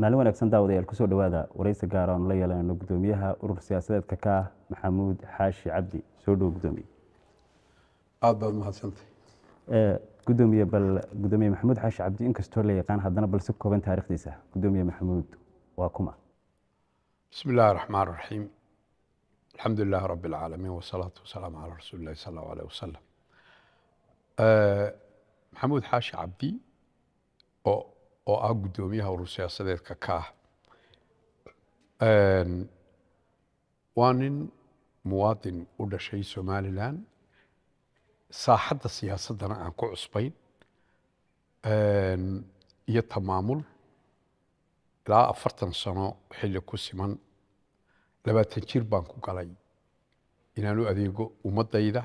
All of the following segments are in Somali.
maalin wanaagsan daawadayaal kusoo dhowaada waraysi gaara aanu la yeelanayno gudoomiyaha urur siyaasadeedka ka ah maxamuud xaashi cabdi soo dhow gudoomiye aada baad mahadsantay gudoomiye bal gudoomiye maxamuud xaashi cabdi inkastoo la yaqaan haddana bal si kooban taarikhdiisa gudoomiye maxamuud waa kuma bismi illaahi raxmaan raxiim alxamdu lilaahi rabbi alcaalamiin wasalaatu wasalaamu calaa rasuuli illahi allahu aleyh wasalam maxamuud xaashi cabdi oo oo ah guddoomiyaha urur siyaasadeedka ka ah waa nin muwaadin u dhashay somalilan saaxadda siyaasaddana aan ku cusbayn iyo tamaamul ilaa afartan sano xilli ku siman labaatan jir baan ku galay inaan u adeego ummaddayda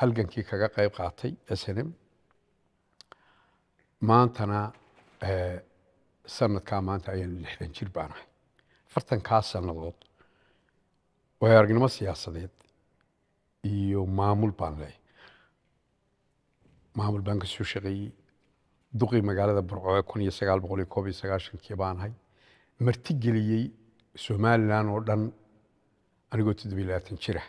halgankii kaga qayb qaatay s n m maantana sanadkaa maanta ayaan lixdan jir baanahay ahay afartankaa sannadood waayo aragnimo siyaasadeed iyo maamul baan leeyahay maamul baan kasoo shaqeeyey duqii magaalada burco kun iyo sagaal boqol iyo koob iyo sagaashankii baan ahay marti geliyey somalilan oo dhan anigoo toddobiyo labaatan jira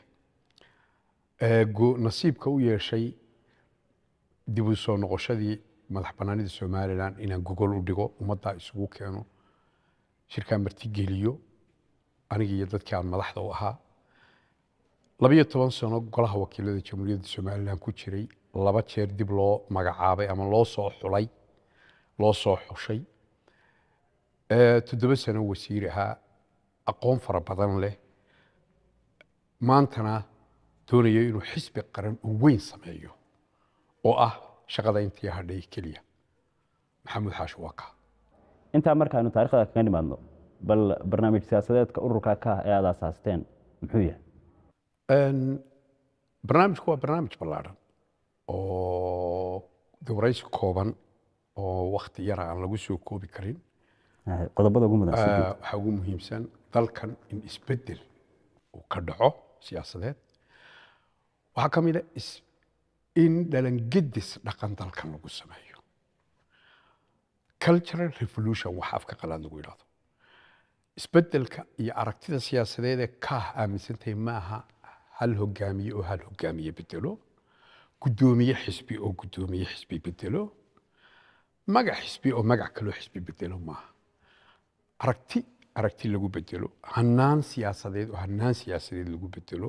ah. nasiibka u yeeshay dib u soo noqoshadii madax banaanida somalilan inaan gogol u dhigo ummaddaa isugu keeno shirkaan martigeliyo aniga iyo dadkii aan madaxda u ahaa labayo toban sano golaha wakiilada jamhuuriyadda somalilan ku jiray laba jeer dib loo magacaabay ama loo soo xulay loo soo xushay toddoba sano wasiir ahaa aqoon fara badan leh maantana doonayo inuu xisbi qaran oo weyn sameeyo oo ah shaqada intii hadhay keliya maxamuud xaashi waa kaa intaa markaanu taarikhda kaga nimaadno bal barnaamij siyaasadeedka ururka ka ee aad asaasteen muxuu yahay barnaamijku waa barnaamij ballaadhan oo dawraysi kooban oo wakti yara aan lagu soo koobi karin qodobada ugu mudan waxaa ugu muhiimsan dalkan in isbedel uu ka dhaco siyaasadeed waxaa ka mid a in dhalangedis dhaqan dalka lagu sameeyo cultural revolution wax afka qalaad lagu yidhahdo isbedelka iyo aragtida siyaasadeed ee kaah aaminsantahay maaha hal hogaamiye oo hal hogaamiye bedelo gudoomiye xisbi oo gudoomiye xisbi bedelo magac xisbi oo magac kaloo xisbi bedelo maaha aragti aragti lagu bedelo hanaan siyaasadeed oo hanaan siyaasadeed lagu bedelo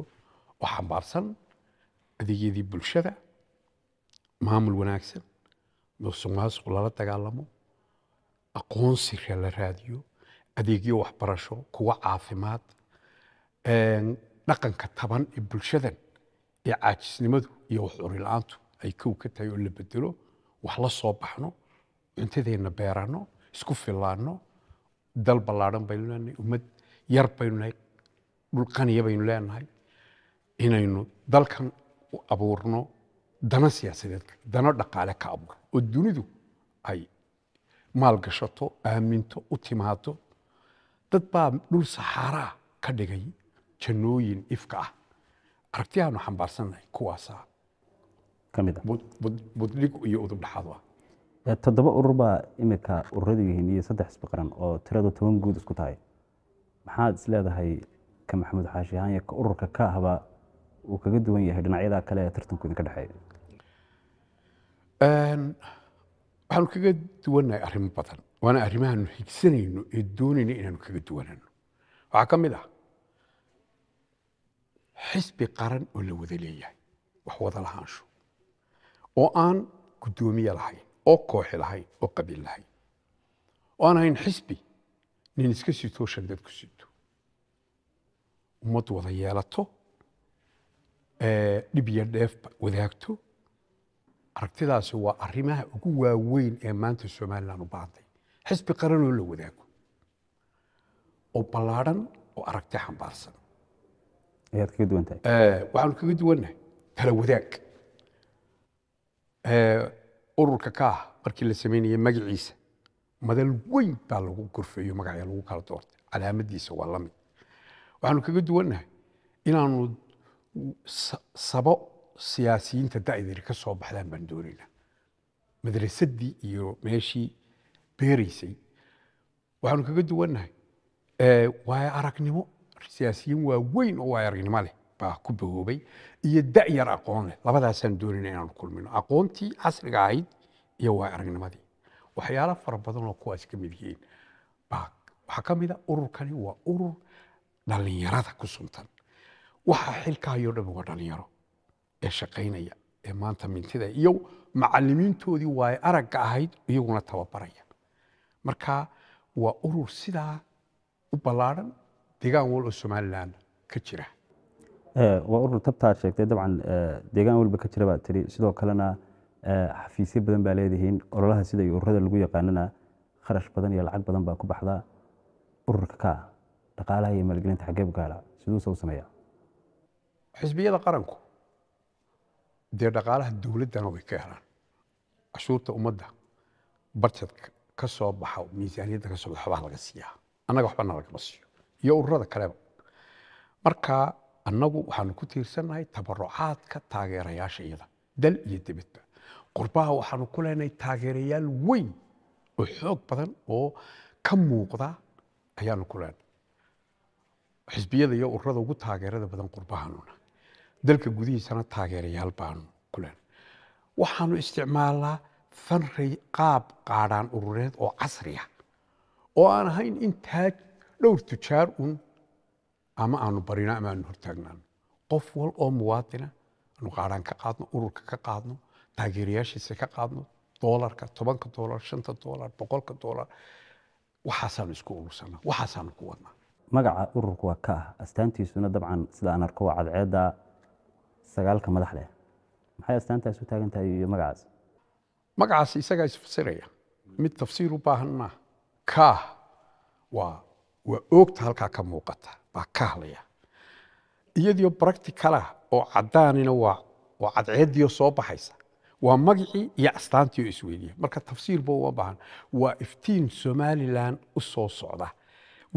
oo xambaarsan adeegyadii bulshada maamul wanaagsan musuq maasuq lala dagaalamo aqoonsi la raadiyo adeegyo waxbarasho kuwa caafimaad dhaqanka taban ee bulshadan ee caajisnimadu iyo waxcurila-aantu ay kow ka tahay oo la bedelo wax la soo baxno cuntadeenna beerano isku fillaano dal ballaadhan baynu leenahay ummad yar baynu nahay dhul qaniya baynu leenahay inaynu dalkan abuurno dano siyaasadeed dano dhaqaale ka abuur oo dunidu ay maalgashato aaminto u timaado dad baa dhul saxaaraa ka dhigay jannooyin ifka ah aragtiyaanu xambaarsannahay kuwaasaa ah. budhig iyo udubdhaxaadu ah toddoba urur baa imika ururadu yihiin iyo saddex isbiqran oo tiradu toban guud isku tahay maxaad isleedahay ka maxamuud xaashi haanya ka ururka ka ahbaa uu kaga duwan yahay dhinacyada kale ee tartanku ka dhexeeya waxaanu kaga duwannahay arrimo badan waana arrimahaanu higsanayno ee doonayna inaanu kaga duwanano waxaa ka mid ah xisbi qaran oo la wada leeyahay wax wada lahaansho oo aan guddoomiye lahayn oo kooxi lahayn oo qabiil lahayn oo aan ahayn xisbi nin iska sitoo shandad ku sito ummad wada yeelato dhib iyo dheefba wadaagto aragtidaasi waa arrimaha ugu waaweyn ee maanta somalilan u baahday xisbi qaranoo la wadaago oo ballaadhan oo aragti xambaarsan eh, waxaanu kaga duwannahay tala wadaag eh, ururka ka ah markii la samaynayay magaciisa madal weyn baa lagu gorfeeyo magacya lagu kala doortay calaamadiisa waa la mid waxaanu kaga duwannahay inaanu sabo siyaasiyiinta da'dari ka soo baxdaan baan doonaynaa madrasaddii iyo meeshii beeraysay waxaanu kaga duwannahay waayo aragnimo siyaasiyiin waaweyn oo waayo aragnimo leh baa ku bahoobay iyo da' yar aqoon leh labadaasaan doonayna inaanu kulmino aqoontii casriga ahayd iyo waayo aragnimadii waxyaalo fara badan oo kuwaas ka mid yihiin baa waxaa ka mid a ah ururkani waa urur dhallinyarada ku suntan waxaa xilkahayo dhan waa dhalinyaro ee shaqaynaya ee maanta mintida iyo macalimiintoodii waa aragga ahayd iyaguna tababaraya marka waa urur sidaa u ballaaran deegaan wal oo somalilan ka jira eh, waa urur tabtaad sheegtay dabcan eh, deegaan walba ka jira baad tiri sidoo kalena eh, xafiisyo badan baa leedihiin ololaha sida iyo ururada lagu yaqaanana kharash badan iyo lacag badan baa ku baxda ururka kaa dhaqaalaha iyo maalgelinta xaggee u gaala siduuse u sameeyaa xisbiyada qaranku dee dhaqaalaha dowladdana way ka helaan cashuurta ummadda barjedka ka soo baxa miisaaniyadda ka soo baxa waxbaa laga siiyaa annaga waxbana lagama siiyo iyo ururada kaleba marka annagu waxaanu ku tiirsannahay tabarucaadka taageerayaasha iyada dal iyo dibadba qurbaha waxaanu ku leenahay taageerayaal weyn oo xoog badan oo ka muuqda ayaanu ku leenahay xisbiyada iyo ururada ugu taageerada badan qurbahanuna dalka gudihiisana taageerayaal baanu kulen waxaanu isticmaalnaa fanray qaab qaadhaan urureed oo casri ah oo aan ahayn in taaj dhowr tujaar uun ama aanu barino ama aanu hortaagnaano qof wal oo muwaadina aanu qaadhaan ka qaadno ururka ka qaadno taageerayaashiisa ka qaadno doolarka tobanka doolar shanta doolar boqolka doolar waxaasaanu isku urursana waxaasaanu ku wadnaa magaca ururku waa ka ah astaantiisuna dabcan sida aan arko waa cadceedda sagaalka madax leh maxay astaantaas u taagan tahay iyo magacaas magacaas isagaa isfasiraya mid tafsiir u baahan maaha kaah waa waa oogta halkaa ka muuqata baa ka halaya iyadiyo bracticalah oo caddaanina waa waa cadceediyo soo baxaysa waa magacii iyo astaantiio isweydiya marka tafsiir tafsiirba uma baahan waa iftiin somalilan u soo socda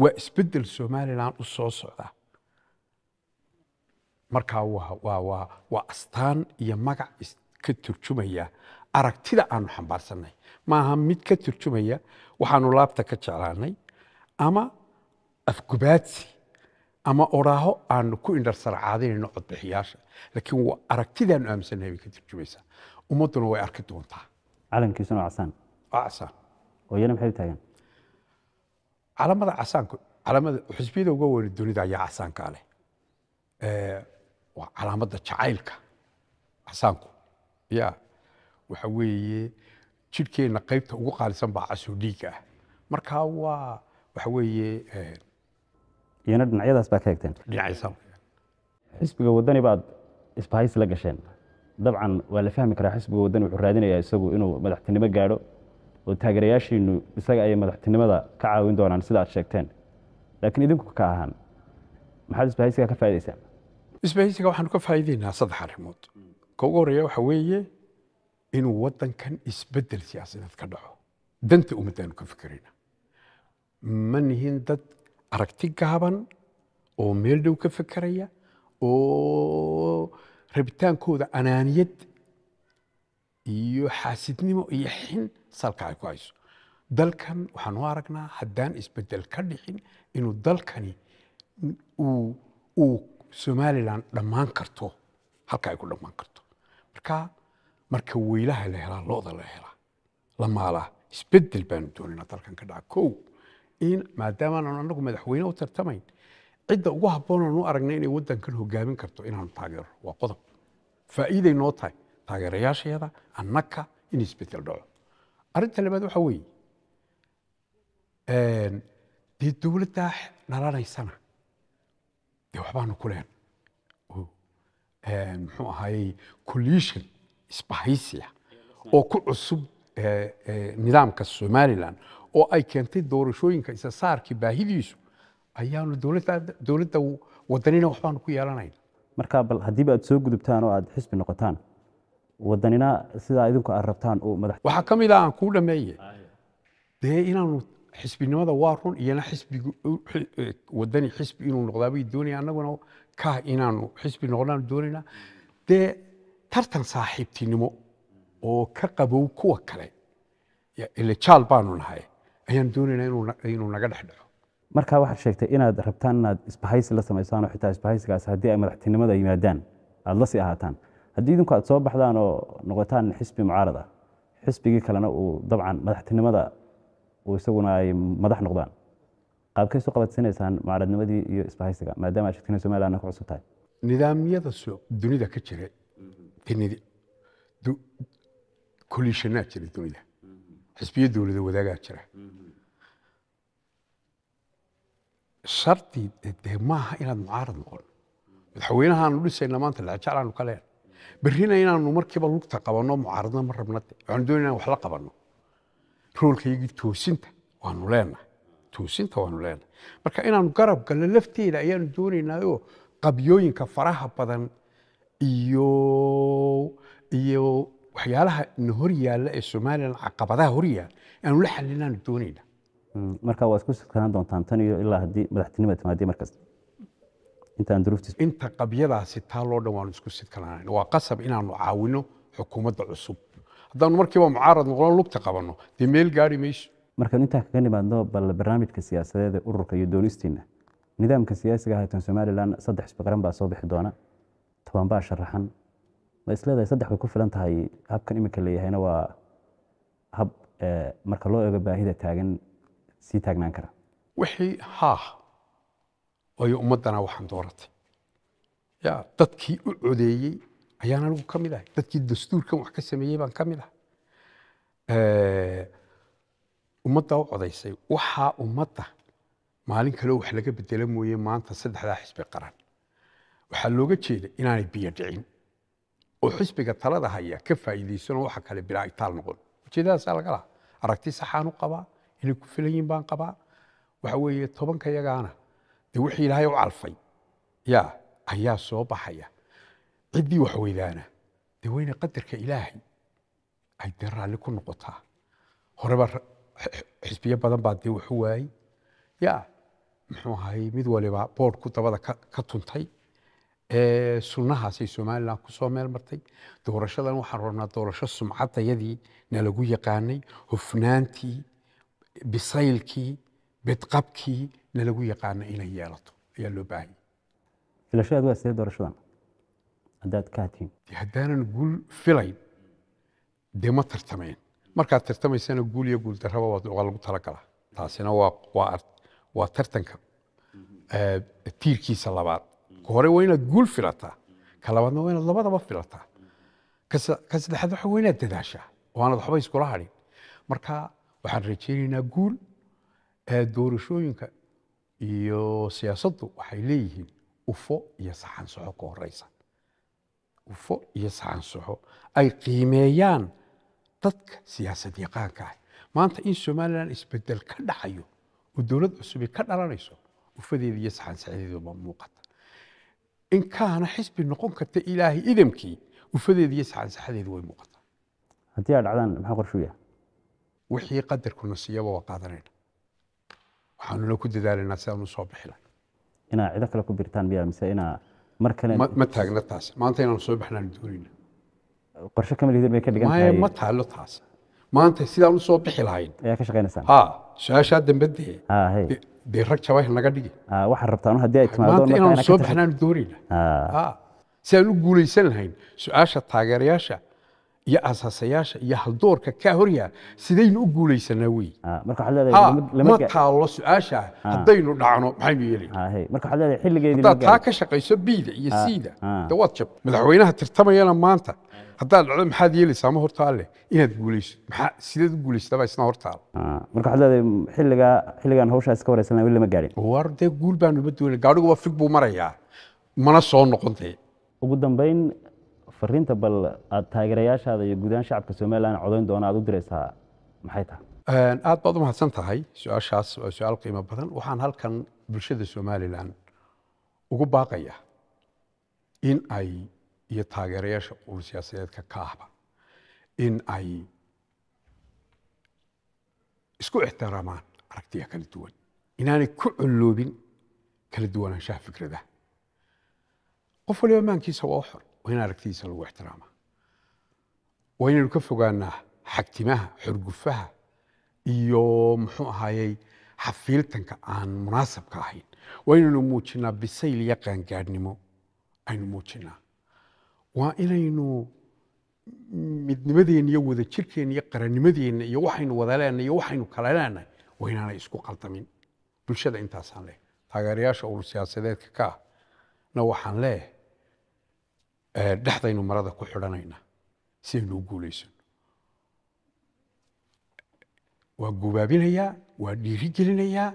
waa isbeddel somalilan u soo socda markaa waa astaan iyo magac ka turjumaya aragtida aanu xambaarsanay maaha mid ka turjumaya waxaanu laabta ka jeclaanay ama afgubaadsi ama oraaho aanu ku indharsarcaadinayno codbixiyaasha laakiin waa aragtidaanu aaminsannahay bay ka turjumaysaa ummaduna way arki doontaa calankiisuna waa casaan waa casaan hooyana maxay u taageen calamada casaanku calamada xisbiyada uga weyna dunida ayaa casaankaa leh waa calaamadda jacaylka casaanku ya waxa weeye jidhkeenna qaybta ugu qaalisan baa casoo dhiiga ah marka waa waxa weeye eh, iyana dhinacyadaas baa ka hegteen xisbiga wadani baad isbahaysi la gasheen dabcan waa la fahmi karaa xisbiga wadani wuxuu raadinayaa isagu inuu madaxtinimo gaadho oo taageerayaashiinu isaga ayay madaxtinimada ka caawin doonaan sida aad sheegteen laakiin idinku ka ahaan maxaad isbahaysigaa ka faa'idaysaan isbahaysiga waxaanu ka faa'iidaynaa saddex arrimood ka ugu horreeya waxa weeye inuu waddankan isbeddel siyaasadeed ka dhaco danta ummadaanu ka fikerayna ma nihin dad aragti gaaban oo meel dhow ka fekeraya oo rabitaankooda anaaniyad iyo xaasidnimo iyo xin salka ay ku hayso dalkan waxaan aragnaa haddaan isbeddel ka dhixin inuu dalkani uu somalilan dhammaan karto halka ay ku dhammaan karto marka marka weylaha la helaa loda la helaa la maalaa isbedel baanu doonaynaa dalkan ka dhaca kow in maadaamaanaan annagu madaxweyne u tartamayn cidda ugu habboonaan u aragna inay waddankan hogaamin karto inaanu taageero waa qodob faa'iiday noo tahay taageerayaasheeda annaka in isbedel dhaco arrinta labaad waxa weeye dee dowladdaa nalanaysana waxbaanu ku leen muxuu ahaayey collusion isbahaysiya oo ku cusub nidaamka somaliland oo ay keentay doorashooyinka isasaarkii baahidiisu ayaanu dowladda wadanina waxbaanu ku yeelanayn marka bal haddiiba aad soo gudubtaan oo aad xisbi noqotaan wadanina sidaa idinku aad rabtaan waxaa ka mid ah aan kuu dhameeye dee inaanu xisbinimada waa run iyona xisbigu e, wadani xisbi inuu noqdaa doonaya annaguna kah inaanu xisbi noqdaanu doonaynaa dee tartan saaxiibtinimo oo ka qabow kuwa kale ile jaal baanu nahay ayaan doonaynaa inuu naga dhex dhaco marka waxaad sheegtay inaad rabtaan inaad isbahaysi la samaysaan oo xitaa isbahaysigaas haddii ay madaxtinimada yimaadaan aada la sii ahaataan haddii idinku aad soo baxdaan oo noqotaan xisbi mucaarad ah xisbigii kalena uu dabcan madaxtinimada uu isaguna ay madax noqdaan qaabkay isu qabadsanaysaan mucaaradnimadii iyo isbahaysiga maadaama aad shirkina somalilandna ku cusub tahay nidaamyada dunida ka jira tinidi kolishanaad jira dunida xisbiyo dowlada wadaagaa jira shardi dee maaha inaad mucaarad noqon madaxweynahaanu dhisayna maanta lacajaclaanu ka lehen inaanu markiiba lugta qabanno mucaaradna ma rabna de waxaanu doonayna wax la qabanno roolkaygii toosinta waanu leenahay toosinta waanu leenahay marka inaanu garab galno lafteeda ayaanu doonaynaayo qabyooyinka faraha badan iyo iyo waxyaalaha na hor yaalla ee somalilan caqabadaha hor yaalla inaanu la xalinaanu doonayna mm, marka waad ku sudkanaan doontaan tan iyo ilaa haddii madaxtinimada timaadii markaas intaan duruuftiis inta qabyadaasi taa loo dhan waanu isku sidkanaanayna waa qasab inaanu caawino xukuumadda cusub haddaanu markiiba mucaarad noqono lugta qabanno dee meel gaari mayso markaan intaa kaga nimaadno bal barnaamijka siyaasadeeda ururka iyo doonistiina nidaamka siyaasiga haatan somalilan saddex isbaqran baa soo bixi doona tobanbaa sharaxan ma isleedahay saddex bay ku filan tahay habkan iminka leeyahayna waa hab eh, marka loo eego baahida taagan sii taagnaan kara wixii haa ayo ummaddana waxaan dooratay ya dadkii u codeeyey ayaan anigu ka mid ahay dadkii dastuurkan wax ka sameeyey baan ka mid ahay ummadda u codaysay waxaa ummadda maalin kaleo wax laga bedela mooye maanta saddexdaa xisbi qaran waxaa looga jeeda inaanay biyo dhicin oo xisbiga talada haya ka faa'iidaysanoo waxa kale bilaa itaal noqon ujeedadaasaa laga laha aragti saxaan u qabaa inay ku filan baan qabaa waxa weeye tobanka yagaana dee wixii ilaahay u calfay yaa ayaa soo baxaya ciddii wax weydaana dee weyne qadarka ilaahay ay dee raalli ku noqotaa horeba xisbiyo badan baa dee waxu waayey ya muxuu ahay mid waliba boodhku dabada ka tuntay sunnahaasay somalilan kusoo meel martay doorashadan waxaan rabnaa doorasho sumcaddayadii nalagu yaqaanay hofnaantii bisaylkii bedqabkii nalagu yaqaanay inay yeelato ayaa loo baahanya filashadaad waa sidee doorashadan haddaad ka hadhin haddaanan guul filayn de ma tartameen markaad tartamaysana guul iyo guul darraba waa lagu talagalaa taasina waa tartanka eh, tiirkiisa labaad ka hore waa inaad guul filataa ka labaadna waa inaad labadaba filataa ka saddexaad waxa waa inaad dadaashaa oo aanad waxba iskula hadhin marka waxaan rajaynaynaa guul eh, doorashooyinka iyo siyaasaddu waxay leeyihiin ufo iyo saxan ka horeysa ufo iyo saxansaxo ay qiimeeyaan dadka siyaasad yaqaanka ah maanta in somalilan isbedel ka dhacayo oo dowlad cusubay ka dhalanayso gufadeeda iyo saxansaxdeeduba muuqata inkaana xisbi noqon karta ilaahay idamkii gufadeeda iyo saxansaxdeedu way muuqataa haddii aa dhacdaan maxaa qorshu yahay wixii qadarkuna siiyaba waa qaadanayna waxaanuna ku dadaalaynaa sidaanu soo bixila inaa cido kale ku birtaan miyaa mise inaa ma taagna taas maanta inaan soo baxnaan doonayna qorsho kamid hidin bay ka dhigan tahay ma taalo taas maanta sidaan usoo bixi lahayn ayaa ka shaqaynaysaa ha su-aashaa dambe dee dee rag jabaahi naga dhigi waxaa rabtaan haddii ay timaado maanta soo baxnaan doonayna sidaan u guulaysan lahayn su-aasha taageerayaasha iyo aasaasayaasha iyo haldoorka kaa horyaa sidaynu u guulaysanaa wey ah, ma taallo su-aasha ah, ah. haddaynu dhacno maxaynu yeelaynaadaad ah, taa ka shaqayso biida iyo siida de waad jab madaxweynaha tirtamayana maanta haddaad dhacdo maxaad yeelaysaa ma hortaale inaad guulayso maxaa sideed u guulaysatabaa isna hortaal marka waxaad leedahay xilligaa xilligaan hawshaas ka waraysan weli lama gaarin war dee guul baanu ma doonay gaadhigu waa fig buu marayaa mana soo noqontee ugu dambayn fariinta bal aad taageerayaashaada iyo guudaan shacabka somalilan codayn doona aad u diraysaa maxay tahay aad baad u mahadsan tahay su-aashaas waa su-aal qiimo badan waxaan halkan bulshada somalilan ugu baaqaya in ay iyo taageerayaasha quur siyaasadeedka ka ahba in ay isku ixtiraamaan aragtiya kala duwan inaanay ku colloobin kala duwanaanshaha fikrada qof waliba maankiisa waa u xor in aragtidiisa lagu ixtiraamaa waa inaynu ka fogaanaa xagtimaha xurgufaha iyo muxuu ahaayey xafiiltanka aan munaasabka ahayn waa inaynu muujinaa bisayl iyo qaangaadhnimo aynu muujinaa waa inaynu midnimadeenna iyo wadajirkeenna iyo qarannimadeenna iyo waxaynu wadaleenna iyo waxaynu kalaleennahay waa inaanay isku qaldamin bulshada intaasaan leh taageerayaasha ul siyaasadeedka ka ahna waxaan leeyahay Eh, dhexdaynu marada ku xidhanaynaa si aynu u guulaysano waa gubaabinayaa waa dhiiri gelinayaa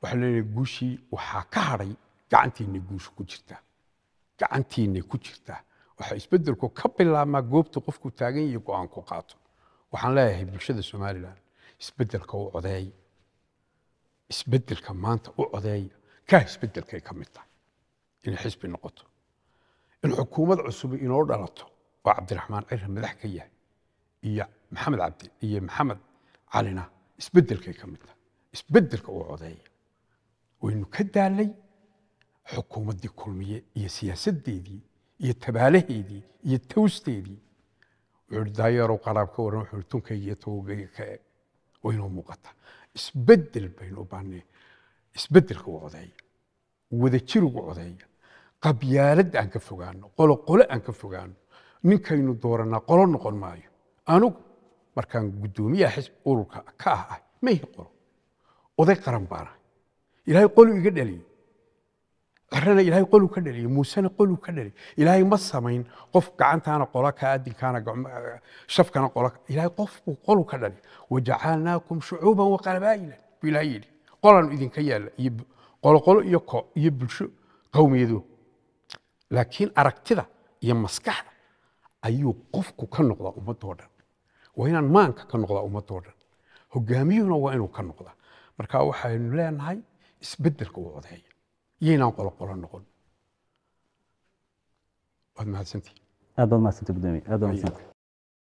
waxaan leenahay guushii waxaa ka hadhay gacantiinay guushu ku jirtaa gacantiinay ku jirtaa waxaa isbedelku ka bilaabmaa goobta qofku taagan iyo go-aan ku qaato waxaan leeyahay bulshada somalilan isbeddelka u codeeya isbedelka maanta u codeeya kaa isbeddelkay ka mid tahay inay xisbi noqoto in xukuumad cusubi inoo dhalato oo cabdiraxmaan cirra madax ka yahay iyo maxamed cabdi iyo maxamed calina isbedelkay ka mid tahay isbedelka uu codeeya waynu ka daalay xukuumaddii kulmiye iyo siyaasaddeedii iyo tabaalaheedii iyo tawsteedii wuxuu daayeerow qaraab ka waran wuxuu tunkayga iyo tawogayga ka eeg waynoo muuqataa isbedel baynu u baahnay isbedelka uu codeeya wadajirigu codeeya qabyaalad aan ka fogaano qoloqolo aan ka fogaano ninkaynu dooranaa qolo noqon maayo anugu markaan guddoomiyaha xisb ururka ka ah ah ma ihi qolo oday qaran baana ilaahay qolu iga dhaliyey cirana ilaahay qolu ka dhaliyey muusena qolu ka dhaliyey ilaahay ma samayn qof gacantaana qola ka adinkaana shafkana qola ka ilaahay qofbuu qolu ka dhaliyey wajacalnaakum shucuuban wa qabaa'ila buu yidhi qolaan idinka yaalla iyo qoloqolo iyo iyo bulsho qawmiyadoo laakiin aragtida iyo maskaxda ayuu qofku ka noqdaa ummadoo dhan waa inaan maanka ka noqdaa ummadoo dhan hogaamiyuhuna waa inuu ka noqdaa marka waxaynu leenahay isbeddelka uu codeeya iyo inaan qoloqolo noqon waad mahadsantii aad baad mahadsanti gudoomiye aad baad mahadsanti